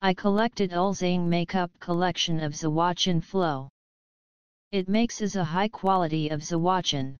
I collected all Zhang makeup collection of Zawachan flow. It makes is a high quality of Zawachan.